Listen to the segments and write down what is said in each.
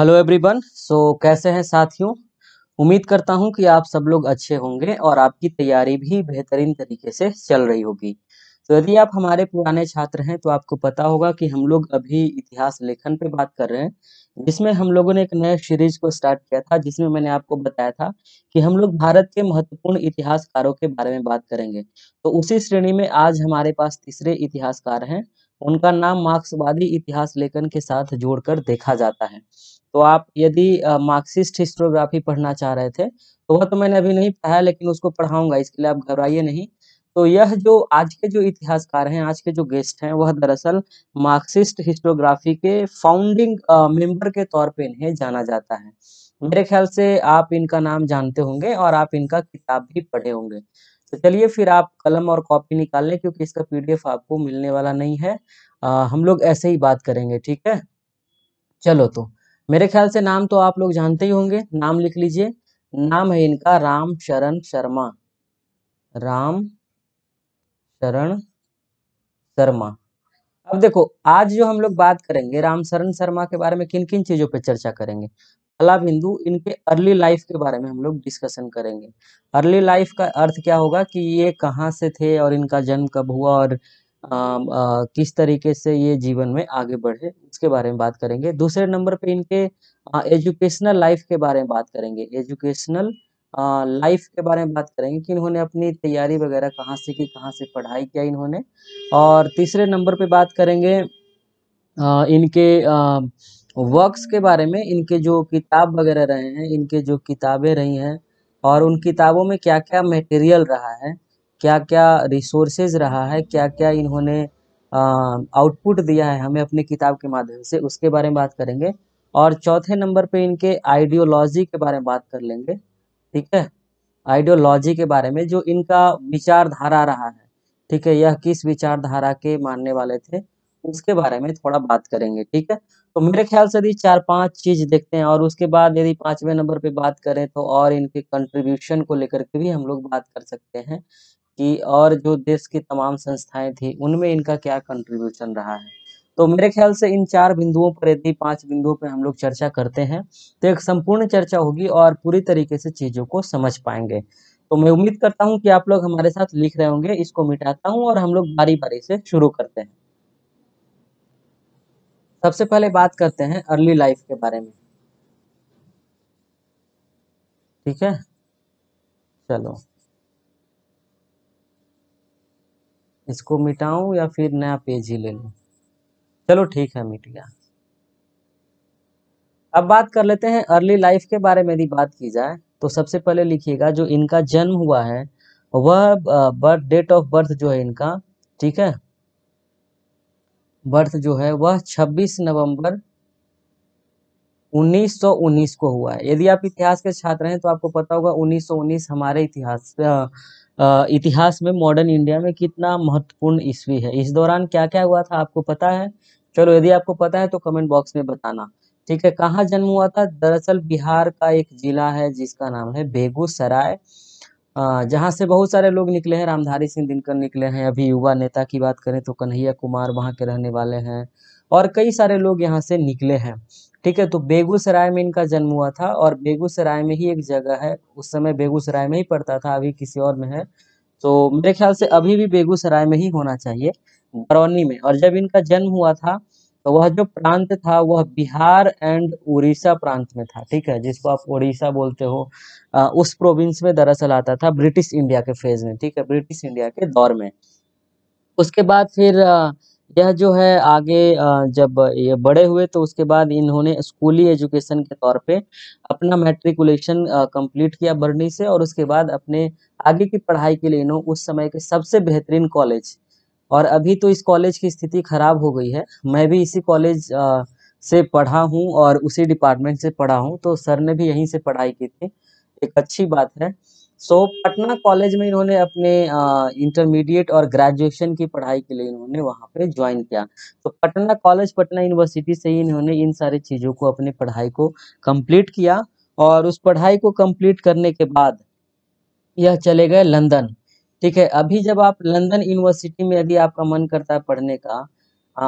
Hello everyone so कैसे हैं साथियों उम्मीद करता हूं कि आप सब लोग अच्छे होंगे और आपकी तैयारी भी बेहतरीन तरीके से चल रही होगी तो यदि आप हमारे पुराने छात्र हैं तो आपको पता होगा कि हम लोग अभी इतिहास लेखन पे बात कर रहे हैं जिसमें हम लोगों ने एक नया सीरीज को स्टार्ट किया था जिसमें मैंने आपको बताया था कि हम लोग भारत के महत्वपूर्ण इतिहासकारों के बारे में बात करेंगे तो उसी श्रेणी में आज हमारे पास तीसरे इतिहासकार हैं उनका नाम मार्क्सवादी इतिहास लेखन के साथ जोड़कर देखा जाता है तो आप यदि मार्क्सिस्ट हिस्टोग्राफी पढ़ना चाह रहे थे तो वह तो मैंने अभी नहीं पढ़ाया लेकिन उसको पढ़ाऊंगा इसके लिए आप घबराइए नहीं तो यह जो आज के जो इतिहासकार हैं आज के जो गेस्ट हैं वह दरअसल मार्क्सिस्ट हिस्टोग्राफी के फाउंडिंग मेंबर के तौर पे इन्हें जाना जाता है मेरे ख्याल से आप इनका नाम जानते होंगे और आप इनका किताब भी पढ़े होंगे तो चलिए फिर आप कलम और कॉपी निकाल लें क्योंकि इसका पीडीएफ आपको मिलने वाला नहीं है आ, हम लोग ऐसे ही बात करेंगे ठीक है चलो तो मेरे ख्याल से नाम तो आप लोग जानते ही होंगे नाम लिख लीजिए नाम है इनका राम शरण शर्मा राम शरण शर्मा अब देखो आज जो हम लोग बात करेंगे राम शरण शर्मा के बारे में किन किन चीजों पर चर्चा करेंगे पहला बिंदु इनके अर्ली लाइफ के बारे में हम लोग डिस्कशन करेंगे अर्ली लाइफ का अर्थ क्या होगा कि ये कहाँ से थे और इनका जन्म कब हुआ और किस तरीके से ये जीवन में आगे बढ़े उसके बारे में बात करेंगे दूसरे नंबर पे इनके एजुकेशनल लाइफ के बारे में बात करेंगे एजुकेशनल लाइफ के बारे में बात करेंगे कि इन्होंने अपनी तैयारी वगैरह कहाँ से की कहाँ से पढ़ाई किया इन्होंने और तीसरे नंबर पे बात करेंगे आ, इनके वर्क्स के बारे में इनके जो किताब वगैरह रहे हैं इनके जो किताबें रही हैं और उन किताबों में क्या क्या मटेरियल रहा है क्या क्या रिसोर्सेज रहा है क्या क्या इन्होंने आउटपुट दिया है हमें अपनी किताब के माध्यम से उसके बारे में बात करेंगे और चौथे नंबर पे इनके आइडियोलॉजी के बारे में बात कर लेंगे ठीक है आइडियोलॉजी के बारे में जो इनका विचारधारा रहा है ठीक है यह किस विचारधारा के मानने वाले थे उसके बारे में थोड़ा बात करेंगे ठीक है तो मेरे ख्याल से यदि चार पांच चीज देखते हैं और उसके बाद यदि पांचवें नंबर पे बात करें तो और इनके कंट्रीब्यूशन को लेकर के भी हम लोग बात कर सकते हैं कि और जो देश की तमाम संस्थाएं थी उनमें इनका क्या कंट्रीब्यूशन रहा है तो मेरे ख्याल से इन चार बिंदुओं पर यदि पांच बिंदुओं पर हम लोग चर्चा करते हैं तो एक संपूर्ण चर्चा होगी और पूरी तरीके से चीज़ों को समझ पाएंगे तो मैं उम्मीद करता हूं कि आप लोग हमारे साथ लिख रहे होंगे इसको मिटाता हूं और हम लोग बारी बारी से शुरू करते हैं सबसे पहले बात करते हैं अर्ली लाइफ के बारे में ठीक है चलो इसको मिटाऊं या फिर नया पेज ही ले लूं चलो ठीक है मिट गया अब बात कर लेते हैं अर्ली लाइफ के बारे में यदि बात की जाए तो सबसे पहले लिखिएगा जो इनका जन्म हुआ है वह बर्थ डेट ऑफ बर्थ जो है इनका ठीक है बर्थ जो है वह 26 नवंबर 1919 को हुआ है यदि आप इतिहास के छात्र हैं तो आपको पता होगा 1919 हमारे इतिहास इतिहास में मॉडर्न इंडिया में कितना महत्वपूर्ण ईस्वी है इस दौरान क्या क्या हुआ था आपको पता है चलो यदि आपको पता है तो कमेंट बॉक्स में बताना ठीक है कहाँ जन्म हुआ था दरअसल बिहार का एक जिला है जिसका नाम है बेगूसराय जहाँ से बहुत सारे लोग निकले हैं रामधारी सिंह दिनकर निकले हैं अभी युवा नेता की बात करें तो कन्हैया कुमार वहाँ के रहने वाले हैं और कई सारे लोग यहाँ से निकले हैं ठीक है तो बेगूसराय में इनका जन्म हुआ था और बेगूसराय में ही एक जगह है उस समय बेगूसराय में ही पड़ता था अभी किसी और में है तो मेरे ख्याल से अभी भी बेगूसराय में ही होना चाहिए बरौनी में और जब इनका जन्म हुआ था तो वह जो प्रांत था वह बिहार एंड उड़ीसा प्रांत में था ठीक है जिसको आप उड़ीसा बोलते हो आ, उस प्रोविंस में दरअसल आता था ब्रिटिश इंडिया के फेज में ठीक है ब्रिटिश इंडिया के दौर में उसके बाद फिर आ, यह जो है आगे जब ये बड़े हुए तो उसके बाद इन्होंने स्कूली एजुकेशन के तौर पे अपना मैट्रिकुलेशन कंप्लीट किया बर्नी से और उसके बाद अपने आगे की पढ़ाई के लिए इन्हों उस समय के सबसे बेहतरीन कॉलेज और अभी तो इस कॉलेज की स्थिति खराब हो गई है मैं भी इसी कॉलेज से पढ़ा हूँ और उसी डिपार्टमेंट से पढ़ा हूँ तो सर ने भी यहीं से पढ़ाई की थी एक अच्छी बात है सो so, पटना कॉलेज में इन्होंने अपने इंटरमीडिएट और ग्रेजुएशन की पढ़ाई के लिए इन्होंने वहाँ पे ज्वाइन किया तो पटना कॉलेज पटना यूनिवर्सिटी से ही इन्होंने इन सारी चीज़ों को अपनी पढ़ाई को कंप्लीट किया और उस पढ़ाई को कंप्लीट करने के बाद यह चले गए लंदन ठीक है अभी जब आप लंदन यूनिवर्सिटी में यदि आपका मन करता है पढ़ने का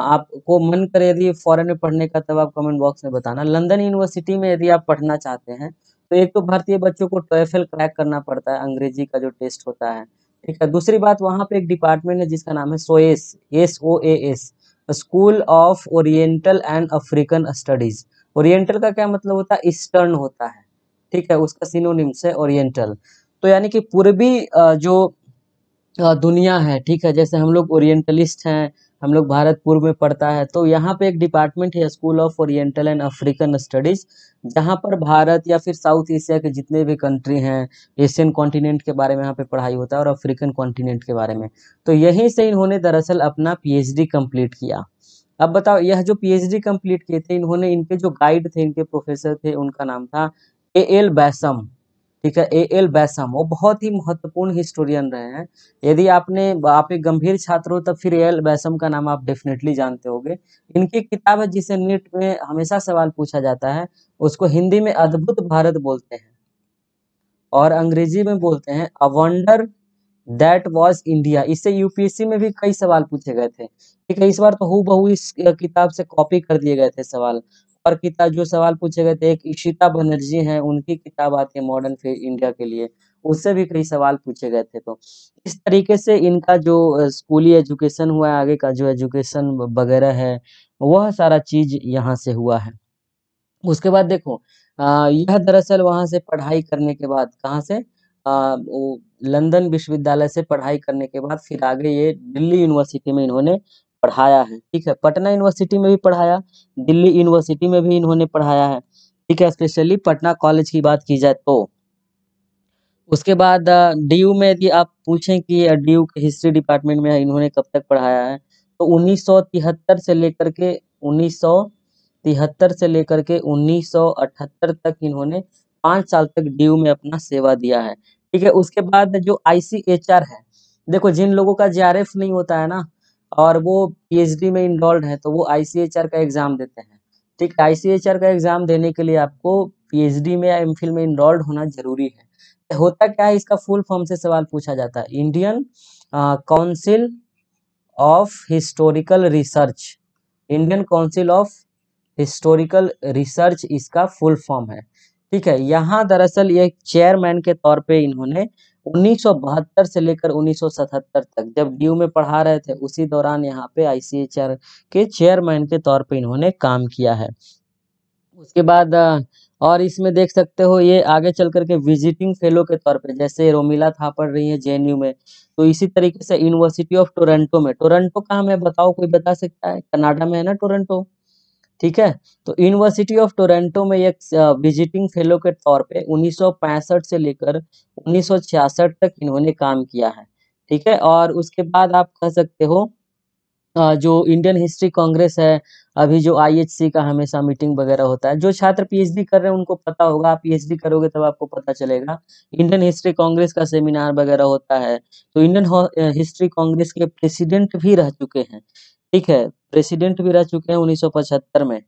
आपको मन करे यदि फॉरन में पढ़ने का तब आप कमेंट बॉक्स में बताना लंदन यूनिवर्सिटी में यदि आप पढ़ना चाहते हैं तो एक तो भारतीय बच्चों को टोएफेल क्रैक करना पड़ता है अंग्रेजी का जो टेस्ट होता है ठीक है दूसरी बात वहाँ पे एक डिपार्टमेंट है जिसका नाम है SOAS S O A S school of oriental and African studies oriental का क्या मतलब होता है ईस्टर्न होता है ठीक है उसका सिनोनिम्स है ओरिएंटल तो यानी कि पूर्वी जो दुनिया है ठीक है जैसे हम लोग ओरिएंटलिस्ट हैं हम लोग भारतपुर में पढ़ता है तो यहाँ पे एक डिपार्टमेंट है school of oriental and African studies जहाँ पर भारत या फिर साउथ एशिया के जितने भी कंट्री हैं एशियन कॉन्टिनेंट के बारे में यहाँ पे पढ़ाई होता है और अफ्रीकन कॉन्टिनेंट के बारे में तो यहीं से इन्होंने दरअसल अपना पी कंप्लीट किया अब बताओ यह जो डी कंप्लीट किए थे इन्होंने इनके जो गाइड थे इनके प्रोफेसर थे उनका नाम था ए एल बैसम ठीक है ए एल बैसम वो बहुत ही महत्वपूर्ण हिस्टोरियन रहे हैं यदि आपने आप एक गंभीर छात्र हो तब तो फिर ए एल बैसम का नाम आप डेफिनेटली जानते होंगे इनकी किताब है जिसे नीट में हमेशा सवाल पूछा जाता है उसको हिंदी में अद्भुत भारत बोलते हैं और अंग्रेजी में बोलते हैं a wonder that was India इससे यूपीएससी में भी कई सवाल पूछे गए थे ठीक है इस बार तो हु बहु इस किताब से कॉपी कर दिए गए थे सवाल और किताब जो सवाल पूछे गए थे एक ईशिता बनर्जी हैं उनकी किताब आती है मॉडर्न इंडिया के लिए उससे भी कई सवाल पूछे गए थे तो इस तरीके से इनका जो स्कूली एजुकेशन हुआ है आगे का जो एजुकेशन वगैरह है वह सारा चीज यहाँ से हुआ है उसके बाद देखो यह दरअसल वहाँ से पढ़ाई करने के बाद कहाँ से आ, लंदन विश्वविद्यालय से पढ़ाई करने के बाद फिर आगे ये दिल्ली यूनिवर्सिटी में इन्होंने पढ़ाया है ठीक है पटना यूनिवर्सिटी में भी पढ़ाया दिल्ली यूनिवर्सिटी में भी इन्होंने पढ़ाया है ठीक है स्पेशली पटना कॉलेज की बात की जाए तो उसके बाद डी यू में यदि आप पूछें कि डी के हिस्ट्री डिपार्टमेंट में इन्होंने कब तक पढ़ाया है तो 1973 से लेकर के 1973 से लेकर के 1978 तक इन्होंने पाँच साल तक डी यू में अपना सेवा दिया है ठीक है उसके बाद जो आई है देखो जिन लोगों का जे नहीं होता है ना और वो पी में इन्वॉल्व है तो वो आई का एग्ज़ाम देते हैं ठीक आईसीएचआर का एग्ज़ाम देने के लिए आपको पी में या एम में इन्वॉल्व होना ज़रूरी है होता क्या है इसका फुल फॉर्म से सवाल पूछा जाता है Indian council of historical research Indian council of historical research इसका फुल फॉर्म है ठीक है यहाँ दरअसल ये चेयरमैन के तौर पे इन्होंने 1972 से लेकर 1977 तक जब ड्यू में पढ़ा रहे थे उसी दौरान यहाँ पे आईसीएचआर के चेयरमैन के तौर पे इन्होंने काम किया है उसके बाद और इसमें देख सकते हो ये आगे चल करके विजिटिंग फेलो के तौर पे जैसे रोमिला था पढ़ रही है जे में तो इसी तरीके से यूनिवर्सिटी ऑफ टोरंटो में टोरंटो कहाँ में बताओ कोई बता सकता है कनाडा में है ना टोरंटो ठीक है तो यूनिवर्सिटी ऑफ टोरंटो में एक विजिटिंग फेलो के तौर पे 1965 से लेकर 1966 तक इन्होंने काम किया है ठीक है और उसके बाद आप कह सकते हो जो इंडियन हिस्ट्री कांग्रेस है अभी जो आईएचसी का हमेशा मीटिंग वगैरह होता है जो छात्र पीएचडी कर रहे हैं उनको पता होगा आप पीएचडी करोगे तब आपको पता चलेगा इंडियन हिस्ट्री कांग्रेस का सेमिनार वगैरह होता है तो इंडियन हिस्ट्री कांग्रेस के प्रेसिडेंट भी रह चुके हैं ठीक है प्रेसिडेंट भी रह चुके हैं उन्नीस में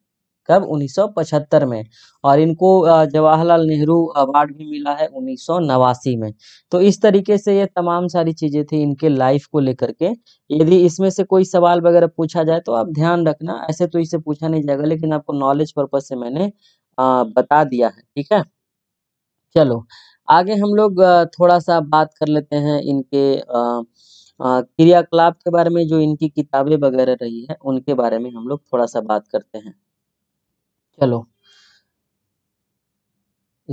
कब 1975 में और इनको जवाहरलाल नेहरू अवार्ड भी मिला है उन्नीस में तो इस तरीके से ये तमाम सारी चीज़ें थी इनके लाइफ को लेकर के यदि इसमें से कोई सवाल वगैरह पूछा जाए तो आप ध्यान रखना ऐसे तो इसे पूछा नहीं जाएगा लेकिन आपको नॉलेज पर्पज से मैंने आ, बता दिया है ठीक है चलो आगे हम लोग थोड़ा सा बात कर लेते हैं इनके आ, क्रियाकलाप के बारे में जो इनकी किताबें वगैरह रही है उनके बारे में हम लोग थोड़ा सा बात करते हैं चलो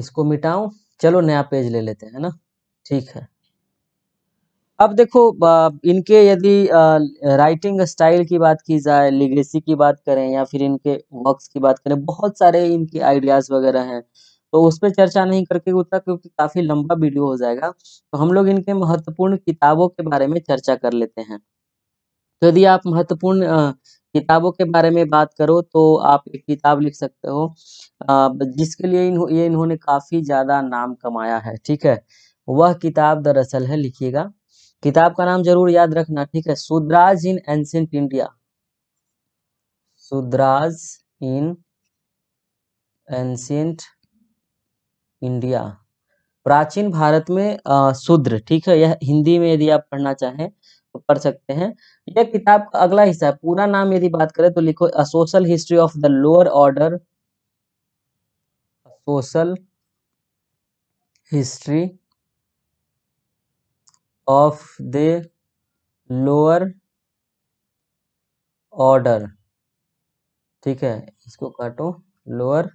इसको मिटाऊं चलो नया पेज ले लेते हैं ना ठीक है अब देखो इनके यदि राइटिंग स्टाइल की बात की जाए लिगेसी की बात करें या फिर इनके वर्क्स की बात करें बहुत सारे इनके आइडियाज़ वगैरह हैं तो उस पर चर्चा नहीं करके उतना क्योंकि काफी लंबा वीडियो हो जाएगा तो हम लोग इनके महत्वपूर्ण किताबों के बारे में चर्चा कर लेते हैं तो यदि आप महत्वपूर्ण किताबों के बारे में बात करो तो आप एक किताब लिख सकते हो जिसके लिए इन, ये इन्होंने काफी ज्यादा नाम कमाया है ठीक है वह किताब दरअसल है लिखिएगा किताब का नाम जरूर याद रखना ठीक है Sudras in ancient India Sudras in ancient India प्राचीन भारत में शूद्र ठीक है यह हिंदी में यदि आप पढ़ना चाहें तो पढ़ सकते हैं यह किताब का अगला हिस्सा है पूरा नाम यदि बात करें तो लिखो a social history of the lower order social history of the lower order ठीक है इसको काटो लोअर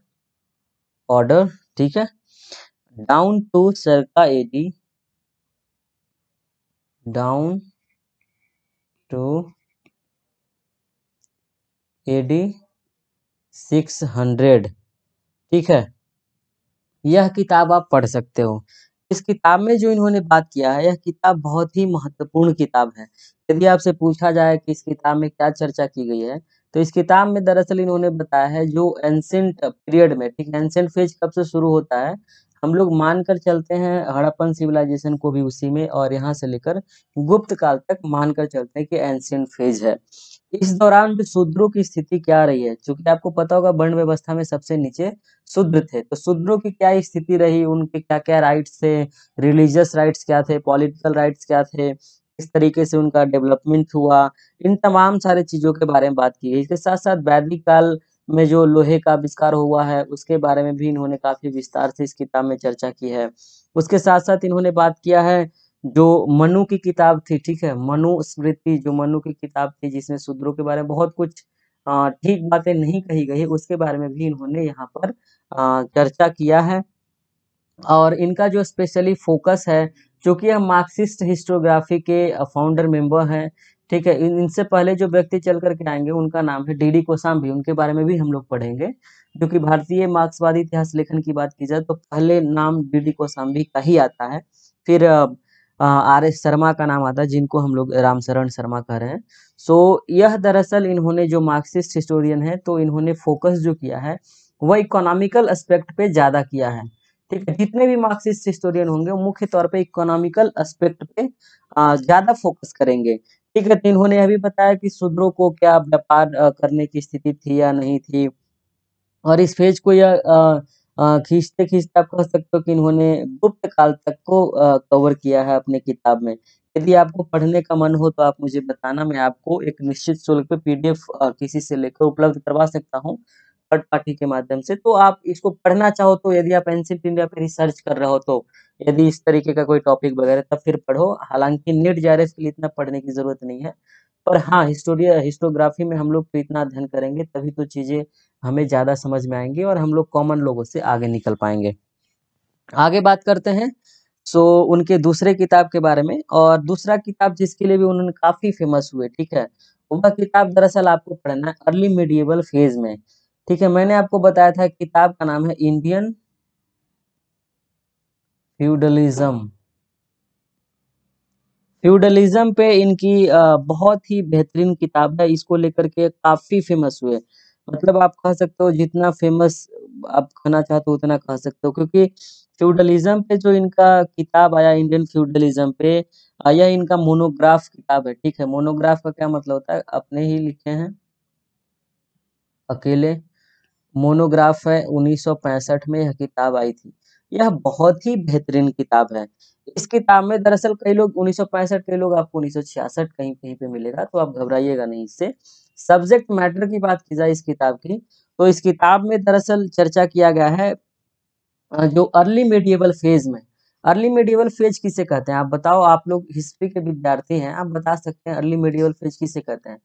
ऑर्डर ठीक है down to circa AD down to AD six hundred ठीक है यह किताब आप पढ़ सकते हो इस किताब में जो इन्होंने बात किया है यह किताब बहुत ही महत्वपूर्ण किताब है यदि आपसे पूछा जाए कि इस किताब में क्या चर्चा की गई है तो इस किताब में दरअसल इन्होंने बताया है जो एंसेंट पीरियड में ठीक एंसेंट फेज कब से शुरू होता है हम लोग मानकर चलते हैं हड़प्पन सिविलाइजेशन को भी उसी में और यहाँ से लेकर गुप्त काल तक मानकर चलते हैं कि एंशियंट फेज है इस दौरान जो शूद्रों की स्थिति क्या रही है क्योंकि आपको पता होगा वर्ण व्यवस्था में सबसे नीचे शूद्र थे तो शूद्रों की क्या स्थिति रही उनके क्या क्या राइट्स थे रिलीजियस राइट्स क्या थे पॉलिटिकल राइट्स क्या थे किस तरीके से उनका डेवलपमेंट हुआ इन तमाम सारे चीज़ों के बारे में बात की है इसके साथ साथ वैदिक काल में जो लोहे का आविष्कार हुआ है उसके बारे में भी इन्होंने काफ़ी विस्तार से इस किताब में चर्चा की है उसके साथ साथ इन्होंने बात किया है जो मनु की किताब थी ठीक है मनु स्मृति जो मनु की किताब थी जिसमें शूद्रों के बारे में बहुत कुछ ठीक बातें नहीं कही गई उसके बारे में भी इन्होंने यहाँ पर चर्चा किया है और इनका जो स्पेशली फोकस है चूँकि यह मार्क्सिस्ट हिस्टोग्राफी के फाउंडर मेंबर हैं ठीक है इनसे पहले जो व्यक्ति चल करके आएंगे उनका नाम है डी डी कोसाम्भी उनके बारे में भी हम लोग पढ़ेंगे जो कि भारतीय मार्क्सवादी इतिहास लेखन की बात की जाए तो पहले नाम डी डी कोसाम्भी का ही आता है फिर आर एस शर्मा का नाम आता है जिनको हम लोग रामशरण शर्मा कह रहे हैं सो यह दरअसल इन्होंने जो मार्क्सिस्ट हिस्टोरियन है तो इन्होंने फोकस जो किया है वह इकोनॉमिकल एस्पेक्ट पे ज़्यादा किया है ठीक है जितने भी मार्क्सिस्ट हिस्टोरियन होंगे मुख्य तौर पे इकोनॉमिकल एस्पेक्ट पे ज्यादा फोकस करेंगे ठीक है तो इन्होंने अभी बताया कि शूद्रों को क्या व्यापार करने की स्थिति थी या नहीं थी और इस फेज को यह खींचते खींचते आप कह सकते हो कि इन्होंने गुप्त काल तक को कवर किया है अपने किताब में यदि आपको पढ़ने का मन हो तो आप मुझे बताना मैं आपको एक निश्चित शुल्क पे पीडीएफ किसी से लेकर उपलब्ध करवा सकता हूँ थर्ड पार्टी के माध्यम से तो आप इसको पढ़ना चाहो तो यदि आप एनसीपी इंडिया पे रिसर्च कर रहे हो तो यदि इस तरीके का कोई टॉपिक वगैरह तब फिर पढ़ो हालांकि नेट जा e के लिए इतना पढ़ने की जरूरत नहीं है पर हाँ हिस्टोरिया हिस्टोग्राफी में हम लोग तो इतना अध्ययन करेंगे तभी तो चीज़ें हमें ज़्यादा समझ में आएंगी और हम लोग कॉमन लोगों से आगे निकल पाएंगे आगे बात करते हैं सो so, उनके दूसरे किताब के बारे में और दूसरा किताब जिसके लिए भी उन्होंने काफ़ी फेमस हुए ठीक है वह किताब दरअसल आपको पढ़ना है अर्ली मिडिएबल फेज में ठीक है मैंने आपको बताया था किताब का नाम है इंडियन फ्यूडलिज्म फ्यूडलिज्म पे इनकी बहुत ही बेहतरीन किताब है इसको लेकर के काफी फेमस हुए मतलब आप कह सकते हो जितना फेमस आप कहना चाहते हो उतना कह सकते हो क्योंकि फ्यूडलिज्म पे जो इनका किताब आया इंडियन फ्यूडलिज्म पे आया इनका मोनोग्राफ किताब है ठीक है मोनोग्राफ का क्या मतलब होता है अपने ही लिखे हैं अकेले मोनोग्राफ है 1965 में यह किताब आई थी यह बहुत ही बेहतरीन किताब है इस किताब में दरअसल कई लोग 1965 कई लोग आपको 1966 कहीं कहीं पे मिलेगा तो आप घबराइएगा नहीं इससे सब्जेक्ट मैटर की बात की जाए इस किताब की तो इस किताब में दरअसल चर्चा किया गया है जो अर्ली मेडिएबल फेज में अर्ली मेडिएबल फेज किसे कहते हैं आप बताओ आप लोग हिस्ट्री के विद्यार्थी हैं आप बता सकते हैं अर्ली मेडिएबल फेज किसे कहते हैं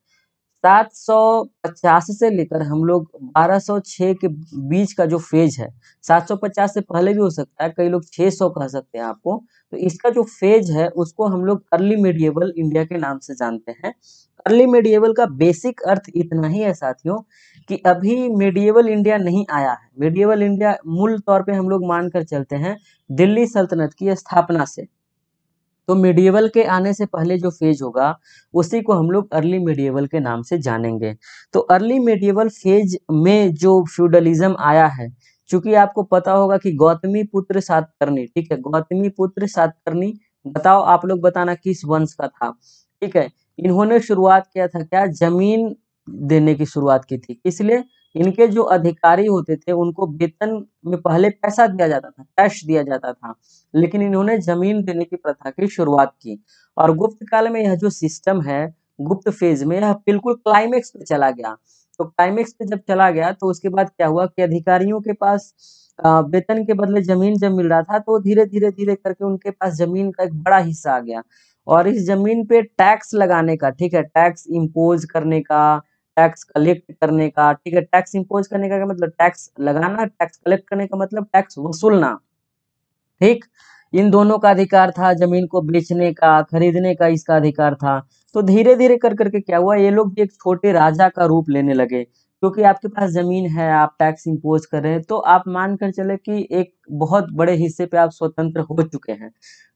750 से लेकर हम लोग 1206 के बीच का जो फेज है 750 से पहले भी हो सकता है कई लोग 600 कह सकते हैं आपको तो इसका जो फेज है उसको हम लोग अर्ली मीडिएबल इंडिया के नाम से जानते हैं अर्ली मीडिएबल का बेसिक अर्थ इतना ही है साथियों कि अभी मीडिएबल इंडिया नहीं आया है मेडिएबल इंडिया मूल तौर पे हम लोग मानकर चलते हैं दिल्ली सल्तनत की स्थापना से तो मिडिएवल के आने से पहले जो फेज होगा उसी को हम लोग अर्ली मिडिएवल के नाम से जानेंगे तो अर्ली मिडिएवल फेज में जो फ्यूडलिज्म आया है चूंकि आपको पता होगा कि गौतमी पुत्र सातकर्णी ठीक है गौतमी पुत्र सातकर्णी बताओ आप लोग बताना किस वंश का था ठीक है इन्होंने शुरुआत किया था क्या जमीन देने की शुरुआत की थी इसलिए इनके जो अधिकारी होते थे उनको वेतन में पहले पैसा दिया जाता था कैश दिया जाता था लेकिन इन्होंने जमीन देने की प्रथा की शुरुआत की और गुप्त काल में यह जो सिस्टम है गुप्त फेज में यह बिल्कुल क्लाइमेक्स पे चला गया तो क्लाइमेक्स पे जब चला गया तो उसके बाद क्या हुआ कि अधिकारियों के पास वेतन के बदले जमीन जब मिल रहा था तो धीरे धीरे धीरे करके उनके पास जमीन का एक बड़ा हिस्सा आ गया और इस जमीन पे टैक्स लगाने का ठीक है टैक्स इम्पोज करने का टैक्स कलेक्ट करने का ठीक है टैक्स इंपोज करने का मतलब टैक्स लगाना टैक्स कलेक्ट करने का मतलब टैक्स वसूलना ठीक इन दोनों का अधिकार था जमीन को बेचने का खरीदने का इसका अधिकार था तो धीरे धीरे कर करके क्या हुआ ये लोग भी एक छोटे राजा का रूप लेने लगे क्योंकि आपके पास ज़मीन है आप टैक्स इम्पोज कर रहे हैं तो आप मान कर चले कि एक बहुत बड़े हिस्से पे आप स्वतंत्र हो चुके हैं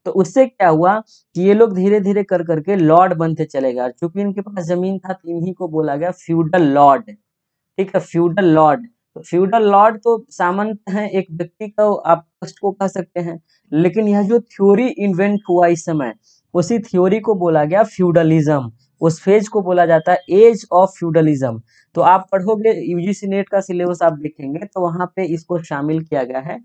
तो उससे क्या हुआ कि ये लोग धीरे धीरे कर करके लॉर्ड बनते चले गए चूंकि इनके पास ज़मीन था तो इन्हीं को बोला गया फ्यूडल लॉर्ड ठीक है फ्यूडल लॉर्ड तो फ्यूडल लॉर्ड तो सामंत है एक व्यक्ति का आप कष्ट को कह सकते हैं लेकिन यह जो थ्योरी इन्वेंट हुआ इस समय उसी थ्योरी को बोला गया फ्यूडलिज्म उस फेज को बोला जाता है एज ऑफ फ्यूडलिज्म तो आप पढ़ोगे यूजीसी नेट का सिलेबस आप देखेंगे तो वहां पे इसको शामिल किया गया है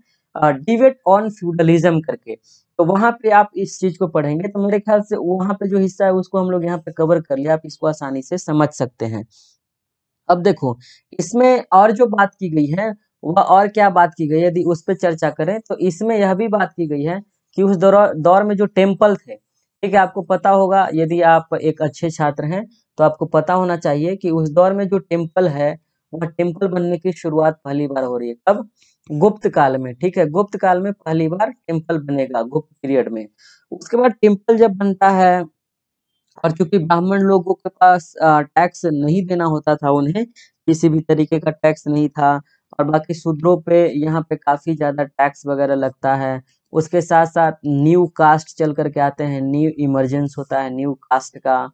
डिबेट ऑन फ्यूडलिज्म करके तो वहां पे आप इस चीज को पढ़ेंगे तो मेरे ख्याल से वहां पे जो हिस्सा है उसको हम लोग यहाँ पे कवर कर लिया आप इसको आसानी से समझ सकते हैं अब देखो इसमें और जो बात की गई है वह और क्या बात की गई यदि उस पर चर्चा करें तो इसमें यह भी बात की गई है कि उस दौर दौर में जो टेम्पल थे ठीक है आपको पता होगा यदि आप एक अच्छे छात्र हैं तो आपको पता होना चाहिए कि उस दौर में जो टेम्पल है वह टेम्पल बनने की शुरुआत पहली बार हो रही है कब गुप्त काल में ठीक है गुप्त काल में पहली बार टेम्पल बनेगा गुप्त पीरियड में उसके बाद टेम्पल जब बनता है और चूंकि ब्राह्मण लोगों के पास टैक्स नहीं देना होता था उन्हें किसी भी तरीके का टैक्स नहीं था और बाकी शूद्रों पे यहाँ पे काफी ज्यादा टैक्स वगैरह लगता है उसके साथ साथ न्यू कास्ट चल करके आते हैं न्यू इमरजेंस होता है न्यू कास्ट का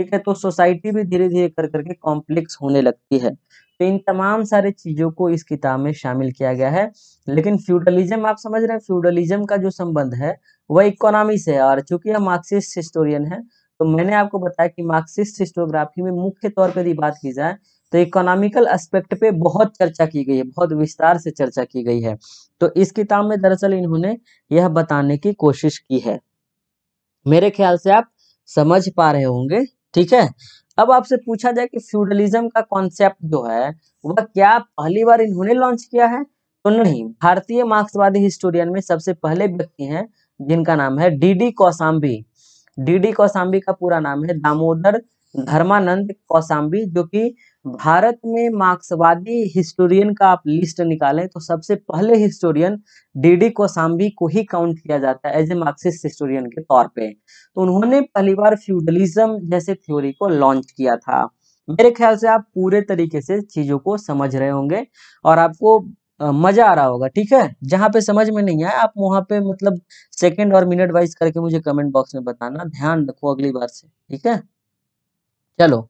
ठीक है तो सोसाइटी भी धीरे धीरे कर करके कॉम्प्लेक्स होने लगती है तो इन तमाम सारे चीज़ों को इस किताब में शामिल किया गया है लेकिन फ्यूडलिज्म आप समझ रहे हैं फ्यूडलिज्म का जो संबंध है वह इकोनॉमी से है और चूंकि हम मार्क्सिस्ट हिस्टोरियन है तो मैंने आपको बताया कि मार्क्सिस्ट हिस्टोग्राफी में मुख्य तौर पर यदि बात की जाए तो इकोनॉमिकल एस्पेक्ट पे बहुत चर्चा की गई है बहुत विस्तार से चर्चा की गई है तो इस किताब में दरअसल इन्होंने यह बताने की कोशिश की है मेरे ख्याल से आप समझ पा रहे होंगे ठीक है अब आपसे पूछा जाए कि फ्यूडलिज्म का कॉन्सेप्ट जो है वह क्या पहली बार इन्होंने लॉन्च किया है तो नहीं भारतीय मार्क्सवादी हिस्टोरियन में सबसे पहले व्यक्ति हैं जिनका नाम है डीडी कौसाम्बी डीडी कौसाम्बी का पूरा नाम है दामोदर धर्मानंद कौसाम्बी जो कि भारत में मार्क्सवादी हिस्टोरियन का आप लिस्ट निकालें तो सबसे पहले हिस्टोरियन डीडी कौसाम्बी को ही काउंट किया जाता है एज ए मार्क्सिस्ट हिस्टोरियन के तौर पे तो उन्होंने पहली बार फ्यूडलिज्म जैसे थ्योरी को लॉन्च किया था मेरे ख्याल से आप पूरे तरीके से चीजों को समझ रहे होंगे और आपको मजा आ रहा होगा ठीक है जहां पे समझ में नहीं आया आप वहां पे मतलब सेकंड और मिनट वाइज करके मुझे कमेंट बॉक्स में बताना ध्यान रखो अगली बार से ठीक है चलो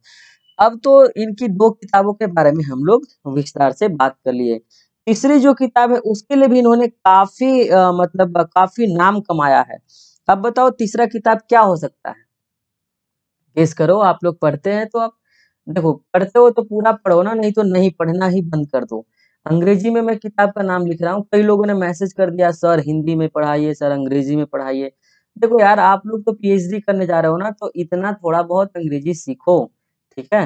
अब तो इनकी दो किताबों के बारे में हम लोग विस्तार से बात कर लिए तीसरी जो किताब है उसके लिए भी इन्होंने काफी आ, मतलब काफी नाम कमाया है अब बताओ तीसरा किताब क्या हो सकता है गेस करो आप लोग पढ़ते हैं तो आप देखो पढ़ते हो तो पूरा पढ़ो ना नहीं तो नहीं पढ़ना ही बंद कर दो अंग्रेजी में मैं किताब का नाम लिख रहा हूँ कई लोगों ने मैसेज कर दिया सर हिंदी में पढ़ाइए सर अंग्रेजी में पढ़ाइए देखो यार आप लोग तो पीएचडी करने जा रहे हो ना तो इतना थोड़ा बहुत अंग्रेजी सीखो ठीक है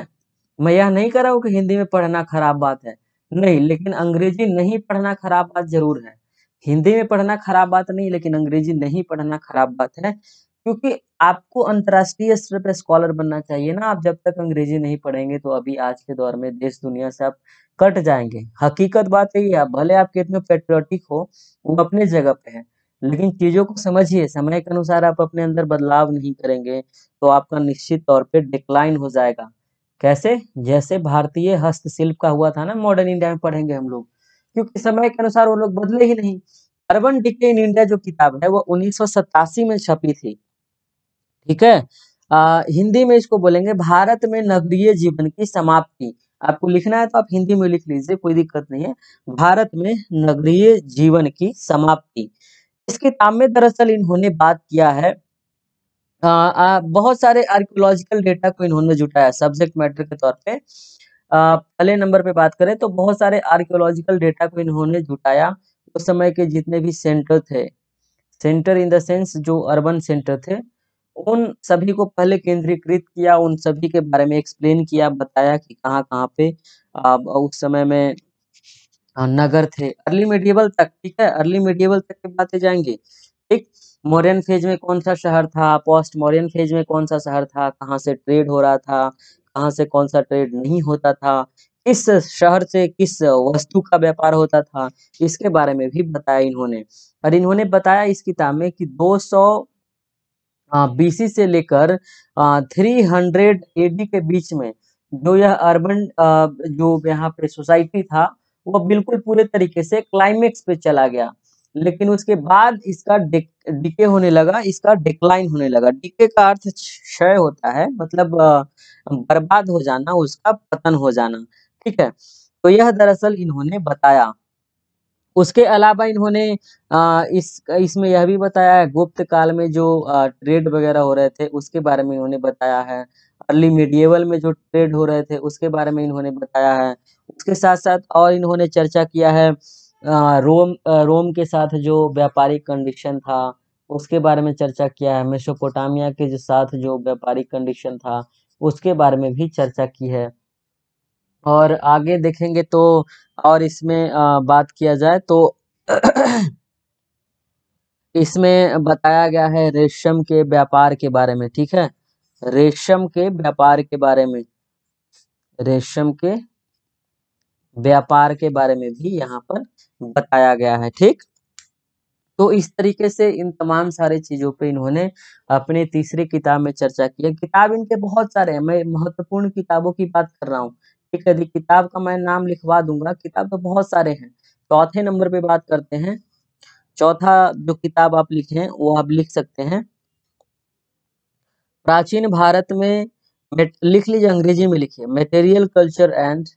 मैं यह नहीं कर रहा हूँ कि हिंदी में पढ़ना खराब बात है नहीं लेकिन अंग्रेजी नहीं पढ़ना खराब बात जरूर है हिंदी में पढ़ना खराब बात नहीं लेकिन अंग्रेजी नहीं पढ़ना खराब बात है क्योंकि आपको अंतर्राष्ट्रीय स्तर पर स्कॉलर बनना चाहिए ना आप जब तक अंग्रेजी नहीं पढ़ेंगे तो अभी आज के दौर में देश दुनिया से आप कट जाएंगे हकीकत बात यही है भले आप कितने पेट्रियोटिक हो वो अपने जगह पे है लेकिन चीज़ों को समझिए समय के अनुसार आप अपने अंदर बदलाव नहीं करेंगे तो आपका निश्चित तौर पर डिक्लाइन हो जाएगा कैसे जैसे भारतीय हस्तशिल्प का हुआ था ना मॉडर्न इंडिया में पढ़ेंगे हम लोग क्योंकि समय के अनुसार वो लोग बदले ही नहीं अर्बन डिके इन इंडिया जो किताब है वो उन्नीस में छपी थी ठीक है आ, हिंदी में इसको बोलेंगे भारत में नगरीय जीवन की समाप्ति आपको लिखना है तो आप हिंदी में लिख लीजिए कोई दिक्कत नहीं है भारत में नगरीय जीवन की समाप्ति इस किताब में दरअसल इन्होंने बात किया है आ, आ, बहुत सारे आर्कियोलॉजिकल डेटा को इन्होंने जुटाया सब्जेक्ट मैटर के तौर पे पहले नंबर पे बात करें तो बहुत सारे आर्कियोलॉजिकल डेटा को इन्होंने जुटाया उस समय के जितने भी सेंटर थे सेंटर इन द सेंस जो अर्बन सेंटर थे उन सभी को पहले केंद्रीकृत किया उन सभी के बारे में एक्सप्लेन किया बताया कि कहाँ कहाँ पे आ, उस समय में हाँ, नगर थे अर्ली मेडिएबल तक ठीक है अर्ली मेडिएबल तक की बातें जाएंगे ठीक मॉडर्न फेज में कौन सा शहर था पोस्ट मॉरियन फेज में कौन सा शहर था कहाँ से ट्रेड हो रहा था कहाँ से कौन सा ट्रेड नहीं होता था किस शहर से किस वस्तु का व्यापार होता था इसके बारे में भी बताया इन्होंने और इन्होंने बताया इस किताब में कि 200 बीसी से लेकर 300 एडी के बीच में जो यह अर्बन जो यहाँ पे सोसाइटी था वो बिल्कुल पूरे तरीके से क्लाइमेक्स पे चला गया लेकिन उसके बाद इसका डिके होने लगा इसका डिक्लाइन होने लगा डिके का अर्थ क्षय होता है मतलब बर्बाद हो जाना उसका पतन हो जाना ठीक है तो यह दरअसल इन्होंने बताया उसके अलावा इन्होंने इस इसमें यह भी बताया है गुप्त काल में जो ट्रेड वगैरह हो रहे थे उसके बारे में इन्होंने बताया है अर्ली मीडियवल में जो ट्रेड हो रहे थे उसके बारे में इन्होंने बताया है उसके साथ साथ और इन्होंने चर्चा किया है रोम रोम के साथ जो व्यापारिक कंडीशन था उसके बारे में चर्चा किया है मेसोपोटामिया के जो साथ जो व्यापारिक कंडीशन था उसके बारे में भी चर्चा की है और आगे देखेंगे तो और इसमें बात किया जाए तो इसमें बताया गया है रेशम के व्यापार के बारे में ठीक है रेशम के व्यापार के बारे में रेशम के व्यापार के बारे में भी यहाँ पर बताया गया है ठीक तो इस तरीके से इन तमाम सारे चीजों पे इन्होंने अपने तीसरी किताब में चर्चा की है किताब इनके बहुत सारे हैं मैं महत्वपूर्ण किताबों की बात कर रहा हूँ ठीक है किताब का मैं नाम लिखवा दूंगा किताब तो बहुत सारे हैं चौथे नंबर पे बात करते हैं चौथा जो किताब आप लिखे हैं वो आप लिख सकते हैं प्राचीन भारत में लिख लीजिए अंग्रेजी में लिखिए मेटेरियल कल्चर एंड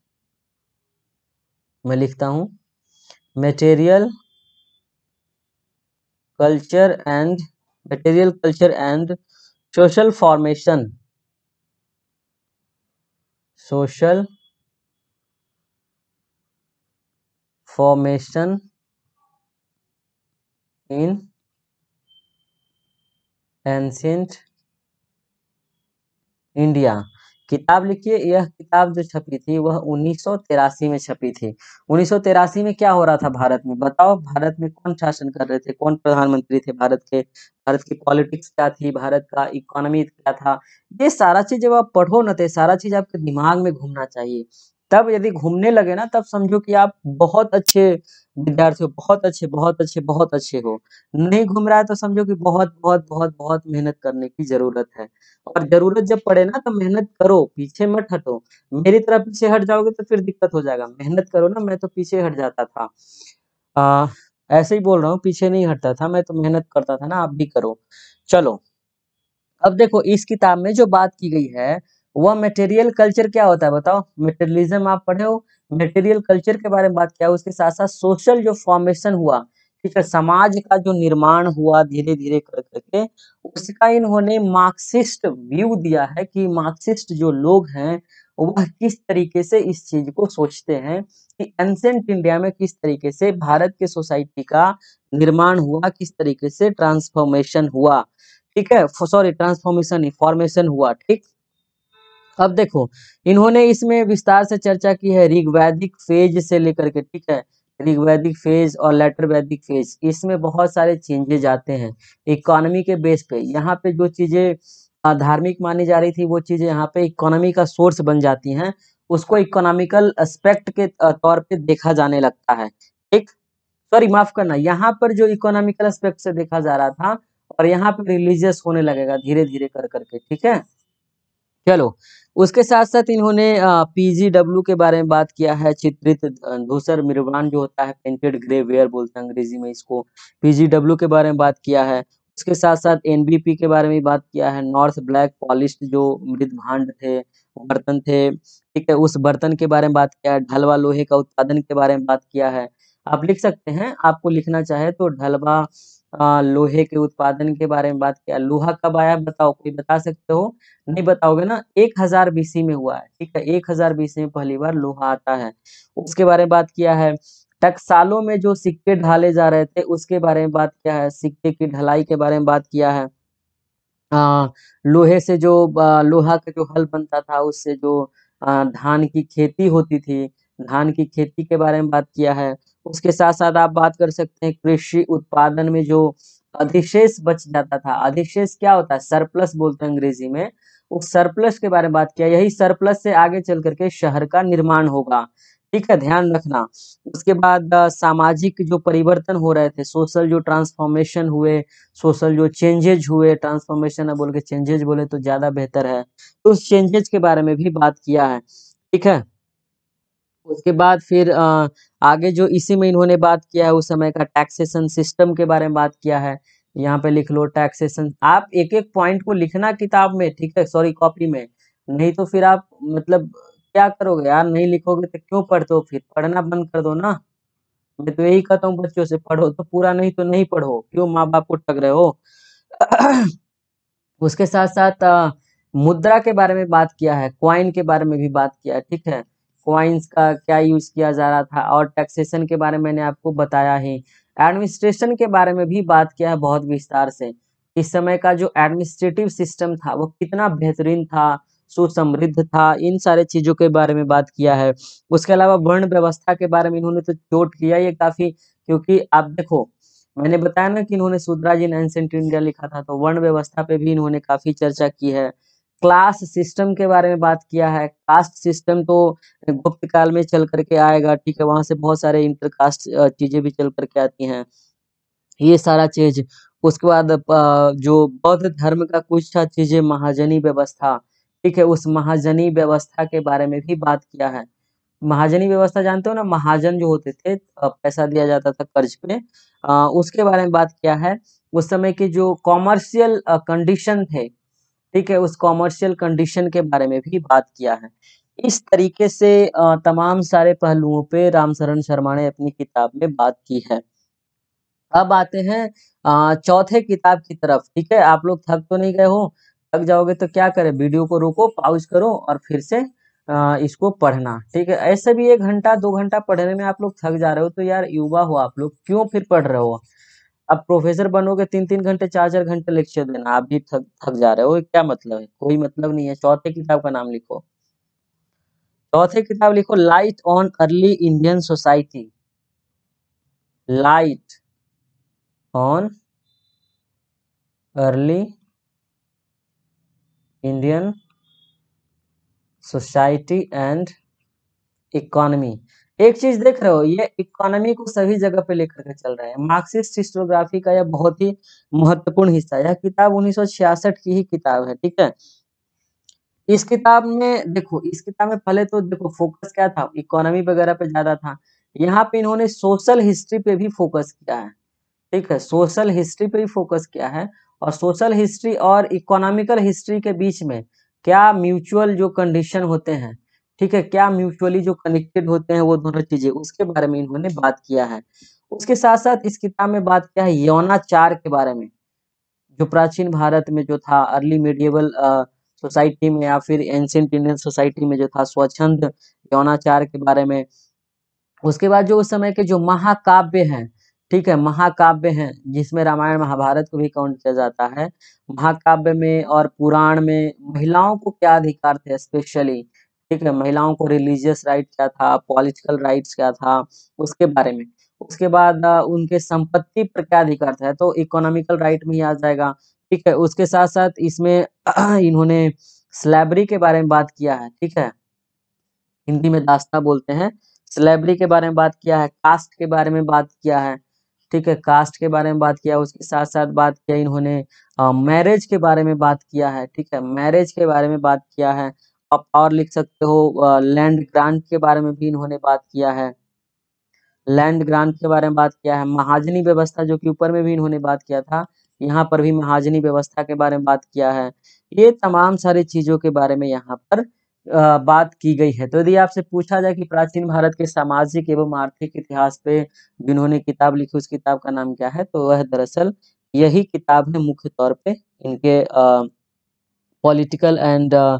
मैं लिखता हूं material culture and material culture and social formation social formation in ancient India किताब लिखिए यह किताब जो छपी थी वह उन्नीस में छपी थी उन्नीस में क्या हो रहा था भारत में बताओ भारत में कौन शासन कर रहे थे कौन प्रधानमंत्री थे भारत के भारत की पॉलिटिक्स क्या थी भारत का इकोनॉमी क्या था ये सारा चीज जब आप पढ़ो ना तो सारा चीज आपके दिमाग में घूमना चाहिए तब यदि घूमने लगे ना तब समझो कि आप बहुत अच्छे विद्यार्थी हो बहुत अच्छे बहुत अच्छे बहुत अच्छे हो नहीं घूम रहा है तो समझो कि बहुत बहुत बहुत बहुत मेहनत करने की जरूरत है और जरूरत जब पड़े ना तो मेहनत करो पीछे मत हटो मेरी तरह पीछे हट जाओगे तो फिर दिक्कत हो जाएगा मेहनत करो ना मैं तो पीछे हट जाता था आ, ऐसे ही बोल रहा हूँ पीछे नहीं हटता था मैं तो मेहनत करता था ना आप भी करो चलो अब देखो इस किताब में जो बात की गई है वह मेटेरियल कल्चर क्या होता है बताओ मेटेरियलिज्म आप पढ़े हो मेटेरियल कल्चर के बारे में बात किया उसके साथ साथ सोशल जो फॉर्मेशन हुआ ठीक है समाज का जो निर्माण हुआ धीरे धीरे कर करके उसका इन्होंने मार्क्सिस्ट व्यू दिया है कि मार्क्सिस्ट जो लोग हैं वह किस तरीके से इस चीज को सोचते हैं कि एंसेंट इंडिया में किस तरीके से भारत के सोसाइटी का निर्माण हुआ किस तरीके से ट्रांसफॉर्मेशन हुआ ठीक है सॉरी ट्रांसफॉर्मेशन फॉर्मेशन हुआ ठीक अब देखो इन्होंने इसमें विस्तार से चर्चा की है ऋग्वैदिक फेज से लेकर के ठीक है ऋग्वैदिक फेज और लेटर वैदिक फेज इसमें बहुत सारे चेंजेज आते हैं इकोनॉमी के बेस पे यहाँ पे जो चीज़ें धार्मिक मानी जा रही थी वो चीज़ें यहाँ पे इकोनॉमी का सोर्स बन जाती हैं उसको इकोनॉमिकल एस्पेक्ट के तौर पे देखा जाने लगता है ठीक सॉरी माफ करना यहाँ पर जो इकोनॉमिकल एस्पेक्ट से देखा जा रहा था और यहाँ पे रिलीजियस होने लगेगा धीरे धीरे कर करके ठीक है चलो उसके साथ साथ इन्होंने पीजीडब्ल्यू के बारे में बात किया है चित्रित धूसर मिर्वान जो होता है पेंटेड ग्रे वेयर बोलते हैं अंग्रेजी में इसको पीजीडब्ल्यू के बारे में बात किया है उसके साथ साथ एनबीपी के बारे में बात किया है नॉर्थ ब्लैक पॉलिश जो मृत भांड थे बर्तन थे ठीक है उस बर्तन के बारे में बात किया है ढलवा लोहे का उत्पादन के बारे में बात किया है आप लिख सकते हैं आपको लिखना चाहे तो ढलवा अ लोहे के उत्पादन के बारे में बात किया लोहा कब आया बताओ कोई बता सकते हो नहीं बताओगे ना एक हजार बीसी में हुआ है ठीक है एक हजार बीसी में पहली बार लोहा आता है उसके बारे में बात किया है टकसालों में जो सिक्के ढाले जा रहे थे उसके बारे में बात किया है सिक्के की ढलाई के बारे में बात किया है आ, लोहे से जो आ, लोहा का जो हल बनता था उससे जो आ, धान की खेती होती थी धान की खेती के बारे में बात किया है उसके साथ साथ आप बात कर सकते हैं कृषि उत्पादन में जो अधिशेष बच जाता था अधिशेष क्या होता है सरप्लस बोलते हैं अंग्रेजी में उस सरप्लस के बारे में बात किया यही सरप्लस से आगे चल करके शहर का निर्माण होगा ठीक है ध्यान रखना उसके बाद सामाजिक जो परिवर्तन हो रहे थे सोशल जो ट्रांसफॉर्मेशन हुए सोशल जो चेंजेज हुए ट्रांसफॉर्मेशन बोल के चेंजेज बोले तो ज्यादा बेहतर है तो उस चेंजेज के बारे में भी बात किया है ठीक है उसके बाद फिर आगे जो इसी में इन्होंने बात किया है उस समय का टैक्सेशन सिस्टम के बारे में बात किया है यहाँ पे लिख लो टैक्सेशन आप एक एक पॉइंट को लिखना किताब में ठीक है सॉरी कॉपी में नहीं तो फिर आप मतलब क्या करोगे यार नहीं लिखोगे तो क्यों पढ़ते हो फिर पढ़ना बंद कर दो ना मैं तो यही कहता हूँ बच्चों से पढ़ो तो पूरा नहीं तो नहीं पढ़ो क्यों माँ बाप को ठग रहे हो उसके साथ साथ मुद्रा के बारे में बात किया है क्वाइन के बारे में भी बात किया है ठीक है क्वाइंस का क्या यूज किया जा रहा था और टैक्सेशन के बारे में मैंने आपको बताया ही एडमिनिस्ट्रेशन के बारे में भी बात किया है बहुत विस्तार से इस समय का जो एडमिनिस्ट्रेटिव सिस्टम था वो कितना बेहतरीन था सुसमृद्ध था इन सारे चीज़ों के बारे में बात किया है उसके अलावा वर्ण व्यवस्था के बारे में इन्होंने तो चोट किया ये काफ़ी क्योंकि आप देखो मैंने बताया ना कि इन्होंने सूद्राज इन एंसेंट इंडिया लिखा था तो वर्ण व्यवस्था पे भी इन्होंने काफ़ी चर्चा की है क्लास सिस्टम के बारे में बात किया है कास्ट सिस्टम तो गुप्त काल में चल करके आएगा ठीक है वहां से बहुत सारे इंटर कास्ट चीजें भी चल करके आती हैं ये सारा चीज उसके बाद जो बौद्ध धर्म का कुछ था चीजें महाजनी व्यवस्था ठीक है उस महाजनी व्यवस्था के बारे में भी बात किया है महाजनी व्यवस्था जानते हो ना महाजन जो होते थे पैसा दिया जाता था कर्ज पे उसके बारे में बात किया है उस समय के जो कॉमर्शियल कंडीशन थे ठीक है उस कॉमर्शियल कंडीशन के बारे में भी बात किया है इस तरीके से तमाम सारे पहलुओं पे रामशरण शर्मा ने अपनी किताब में बात की है अब आते हैं चौथे किताब की तरफ ठीक है आप लोग थक तो नहीं गए हो थक जाओगे तो क्या करें वीडियो को रोको पाउज करो और फिर से इसको पढ़ना ठीक है ऐसे भी एक घंटा दो घंटा पढ़ने में आप लोग थक जा रहे हो तो यार युवा हो आप लोग क्यों फिर पढ़ रहे हो अब प्रोफेसर बनोगे तीन तीन घंटे चार चार घंटे लेक्चर देना आप भी थक थक जा रहे हो क्या मतलब है कोई मतलब नहीं है चौथे किताब का नाम लिखो चौथे किताब लिखो light on early Indian society light on early Indian society and economy एक चीज देख रहे हो ये इकोनॉमी को सभी जगह पे लेकर के चल रहे हैं मार्क्सिस्ट हिस्टोग्राफी का यह बहुत ही महत्वपूर्ण हिस्सा है यह किताब 1966 की ही किताब है ठीक है इस किताब में देखो इस किताब में पहले तो देखो फोकस क्या था इकोनॉमी वगैरह पे ज्यादा था यहाँ पे इन्होंने सोशल हिस्ट्री पे भी फोकस किया है ठीक है सोशल हिस्ट्री पे भी फोकस किया है और सोशल हिस्ट्री और इकोनॉमिकल हिस्ट्री के बीच में क्या म्यूचुअल जो कंडीशन होते हैं ठीक है क्या म्यूचुअली जो कनेक्टेड होते हैं वो दोनों चीजें उसके बारे में इन्होंने बात किया है उसके साथ साथ इस किताब में बात किया है यौनाचार के बारे में जो प्राचीन भारत में जो था अर्ली मीडियबल सोसाइटी में या फिर एंशियंट इंडियन सोसाइटी में जो था स्वच्छंद यौनाचार के बारे में उसके बाद जो उस समय के जो महाकाव्य हैं ठीक है महाकाव्य हैं जिसमें रामायण महाभारत को भी काउंट किया जाता है महाकाव्य में और पुराण में महिलाओं को क्या अधिकार थे स्पेशली ठीक है महिलाओं को रिलीजियस राइट क्या था पॉलिटिकल राइट्स क्या था उसके बारे में उसके बाद उनके संपत्ति पर क्या अधिकार था तो इकोनॉमिकल राइट में ही आ जाएगा ठीक है उसके साथ साथ इसमें इन्होंने स्लेबरी के बारे में बात किया है ठीक है हिंदी में दास्ता बोलते हैं स्लेबरी के बारे में बात किया है कास्ट के बारे में बात किया है ठीक है कास्ट के बारे में बात किया उसके साथ साथ बात किया इन्होंने मैरिज के बारे में बात किया है ठीक है मैरिज के बारे में बात किया है आप और लिख सकते हो लैंड ग्रांट के बारे में भी इन्होंने बात किया है लैंड ग्रांट के बारे में बात किया है महाजनी व्यवस्था जो कि ऊपर में भी इन्होंने बात किया था यहाँ पर भी महाजनी व्यवस्था के बारे में बात किया है ये तमाम सारी चीजों के बारे में यहाँ पर बात की गई है तो यदि आपसे पूछा जाए कि प्राचीन भारत के सामाजिक एवं आर्थिक इतिहास पे जिन्होंने किताब लिखी उस किताब का नाम क्या है तो वह दरअसल यही किताब है मुख्य तौर पे इनके political and uh,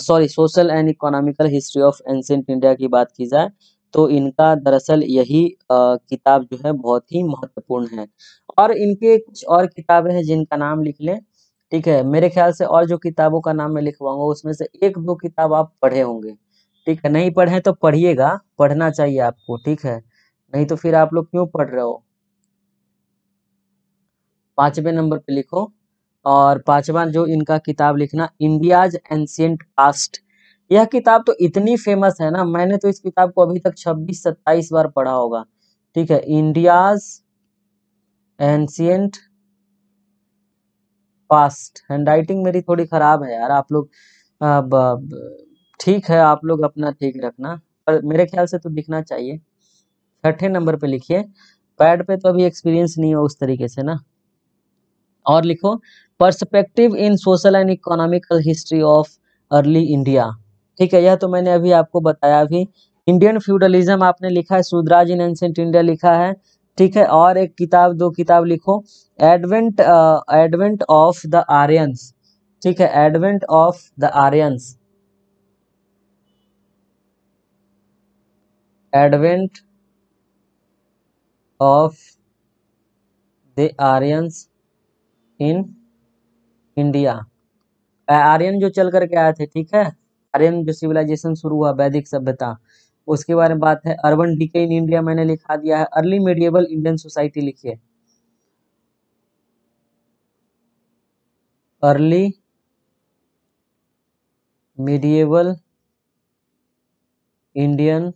sorry social and economical history of ancient India की बात की जाए तो इनका दरअसल यही आ, किताब जो है बहुत ही महत्वपूर्ण है और इनके कुछ और किताबें हैं जिनका नाम लिख लें ठीक है मेरे ख्याल से और जो किताबों का नाम मैं लिखवाऊंगा उसमें से एक दो किताब आप पढ़े होंगे ठीक है नहीं पढ़े तो पढ़िएगा पढ़ना चाहिए आपको ठीक है नहीं तो फिर आप लोग क्यों पढ़ रहे हो पांचवें नंबर पे लिखो और पांचवा जो इनका किताब लिखना इंडियाज एंशियंट पास्ट यह किताब तो इतनी फेमस है ना मैंने तो इस किताब को अभी तक 26-27 बार पढ़ा होगा ठीक है India's ancient past handwriting मेरी थोड़ी खराब है यार आप लोग ठीक है आप लोग अपना ठीक रखना पर मेरे ख्याल से तो दिखना चाहिए छठे नंबर पे लिखिए पैड पे तो अभी एक्सपीरियंस नहीं हो उस तरीके से ना और लिखो perspective in social and economical history of early India ठीक है यह तो मैंने अभी आपको बताया अभी इंडियन फ्यूडलिज्म आपने लिखा है सुदराज इन एंशेंट इंडिया लिखा है ठीक है और एक किताब दो किताब लिखो advent advent of the Aryans ठीक है advent of the Aryans advent of the Aryans in India Aryan जो चल करके आए थे ठीक है आर्यन जो सिविलाइजेशन शुरू हुआ वैदिक सभ्यता उसके बारे में बात है अर्बन डीके इन इंडिया मैंने लिखा दिया है अर्ली मीडियबल इंडियन सोसाइटी लिखिए अर्ली मीडियबल इंडियन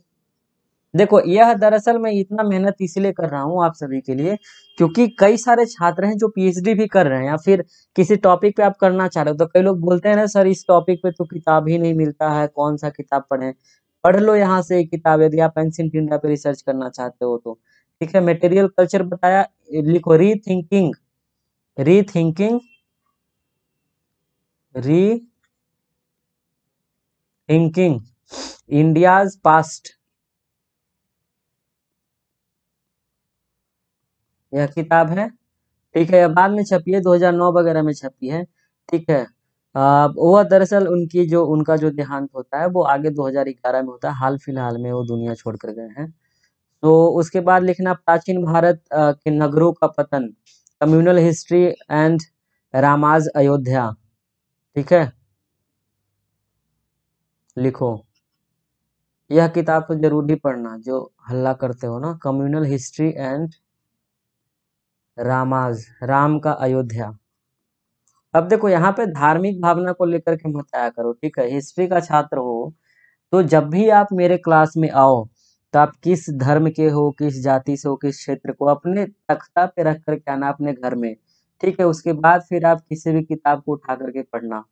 देखो यह दरअसल मैं इतना मेहनत इसलिए कर रहा हूँ आप सभी के लिए क्योंकि कई सारे छात्र हैं जो पीएचडी भी कर रहे हैं या फिर किसी टॉपिक पे आप करना चाह रहे हो तो कई लोग बोलते हैं ना सर इस टॉपिक पे तो किताब ही नहीं मिलता है कौन सा किताब पढ़ें पढ़ लो यहाँ से किताब यदि आप एंसेंट पे रिसर्च करना चाहते हो तो ठीक है मेटेरियल कल्चर बताया लिखो री थिंकिंग री थिंकिंग री थिंकिंग इंडियाज पास्ट यह किताब है ठीक है बाद में छपी है 2009 वगैरह में छपी है ठीक है वह दरअसल उनकी जो उनका जो देहांत होता है वो आगे 2011 में होता है हाल फिलहाल में वो दुनिया छोड़ कर गए हैं तो उसके बाद लिखना प्राचीन भारत के नगरों का पतन communal history and Rama's Ayodhya ठीक है लिखो यह किताब को तो जरूर ही पढ़ना जो हल्ला करते हो ना communal history and Rama's Ram का अयोध्या अब देखो यहाँ पे धार्मिक भावना को लेकर के मत आया करो ठीक है हिस्ट्री का छात्र हो तो जब भी आप मेरे क्लास में आओ तो आप किस धर्म के हो किस जाति से हो किस क्षेत्र को अपने तख्ता पे रख करके आना अपने घर में ठीक है उसके बाद फिर आप किसी भी किताब को उठा करके पढ़ना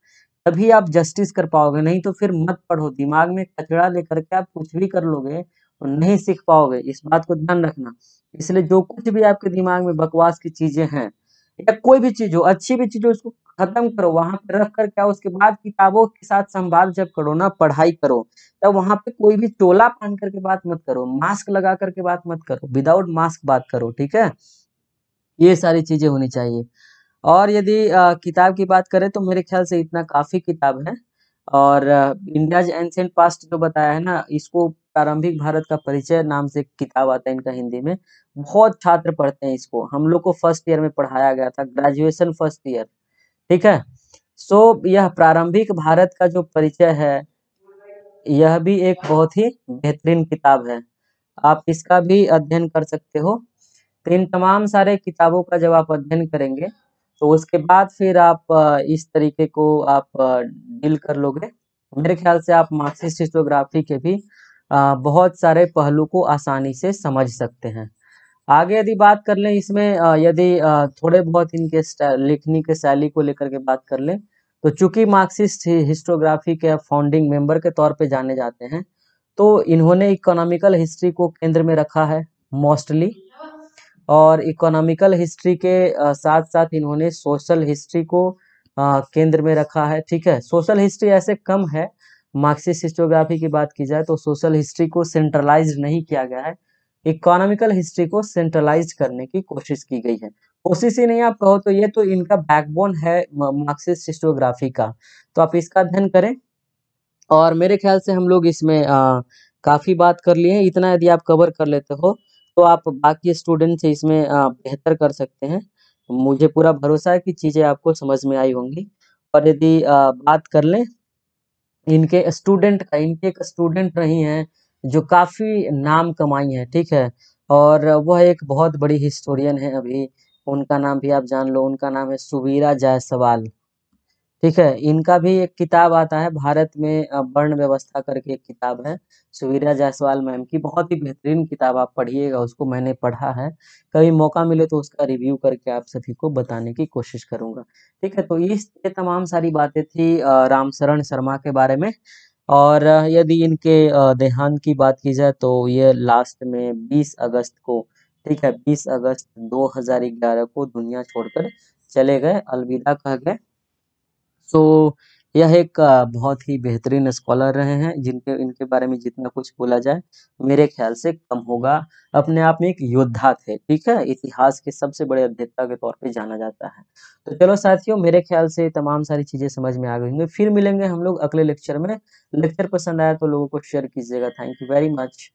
तभी आप जस्टिस कर पाओगे नहीं तो फिर मत पढ़ो दिमाग में कचड़ा लेकर के आप कुछ भी कर लोगे तो नहीं सीख पाओगे इस बात को ध्यान रखना इसलिए जो कुछ भी आपके दिमाग में बकवास की चीजें हैं या कोई भी चीज हो अच्छी भी चीज हो उसको खत्म करो वहां पर रख कर क्या उसके बाद किताबों के साथ संवाद जब करो ना पढ़ाई करो तब वहां पे कोई भी चोला पहन करके बात मत करो मास्क लगा करके बात मत करो विदाउट मास्क बात करो ठीक है ये सारी चीजें होनी चाहिए और यदि किताब की बात करें तो मेरे ख्याल से इतना काफी किताब है और इंडियाज एंशियंट पास्ट जो बताया है ना इसको प्रारंभिक भारत का परिचय नाम से किताब आता है इनका हिंदी में बहुत छात्र पढ़ते हैं इसको हम लोग को फर्स्ट ईयर में पढ़ाया गया था ग्रेजुएशन फर्स्ट ईयर ठीक है सो so, यह प्रारंभिक भारत का जो परिचय है यह भी एक बहुत ही बेहतरीन किताब है आप इसका भी अध्ययन कर सकते हो तो इन तमाम सारे किताबों का जब आप अध्ययन करेंगे तो उसके बाद फिर आप इस तरीके को आप डील कर लोगे मेरे ख्याल से आप मार्क्सिस्ट हिस्टोग्राफी के भी बहुत सारे पहलू को आसानी से समझ सकते हैं आगे यदि बात कर लें इसमें यदि थोड़े बहुत इनके लिखने के शैली को लेकर के बात कर लें तो चूंकि मार्क्सिस्ट हिस्टोग्राफी के फाउंडिंग मेंबर के तौर पे जाने जाते हैं तो इन्होंने इकोनॉमिकल हिस्ट्री को केंद्र में रखा है मोस्टली और इकोनॉमिकल हिस्ट्री के साथ साथ इन्होंने सोशल हिस्ट्री को केंद्र में रखा है ठीक है सोशल हिस्ट्री ऐसे कम है मार्क्सिस्ट हिस्टोग्राफी की बात की जाए तो सोशल हिस्ट्री को सेंट्रलाइज नहीं किया गया है इकोनॉमिकल हिस्ट्री को सेंट्रलाइज करने की कोशिश की गई है कोशिश ही नहीं आप कहो तो ये तो इनका बैकबोन है मार्क्सिस्ट हिस्टोग्राफी का तो आप इसका अध्ययन करें और मेरे ख्याल से हम लोग इसमें आ, काफ़ी बात कर लिए हैं इतना यदि आप कवर कर लेते हो तो आप बाकी स्टूडेंट से इसमें बेहतर कर सकते हैं मुझे पूरा भरोसा है कि चीज़ें आपको समझ में आई होंगी और यदि बात कर लें इनके स्टूडेंट का इनके एक स्टूडेंट रही हैं जो काफ़ी नाम कमाई हैं ठीक है और वह एक बहुत बड़ी हिस्टोरियन है अभी उनका नाम भी आप जान लो उनका नाम है सुवीरा जायसवाल ठीक है, इनका भी एक किताब आता है भारत में वर्ण व्यवस्था करके एक किताब है, सुवीरा जायसवाल मैम की बहुत ही बेहतरीन किताब आप पढ़िएगा उसको मैंने पढ़ा है, कभी मौका मिले तो उसका रिव्यू करके आप सभी को बताने की कोशिश करूंगा ठीक है, तो इस ये तमाम सारी बातें थी रामशरण शर्मा के बारे में और यदि इनके देहांत की बात की जाए तो ये लास्ट में बीस अगस्त को ठीक है, बीस अगस्त दो को दुनिया छोड़कर चले गए, अलविदा कह गए। सो यह एक बहुत ही बेहतरीन स्कॉलर रहे हैं जिनके इनके बारे में जितना कुछ बोला जाए मेरे ख्याल से कम होगा अपने आप में एक योद्धा थे ठीक है इतिहास के सबसे बड़े अध्येता के तौर पे जाना जाता है तो चलो साथियों मेरे ख्याल से तमाम सारी चीज़ें समझ में आ गई होंगी फिर मिलेंगे हम लोग अगले लेक्चर में लेक्चर पसंद आया तो लोगों को शेयर कीजिएगा थैंक यू वेरी मच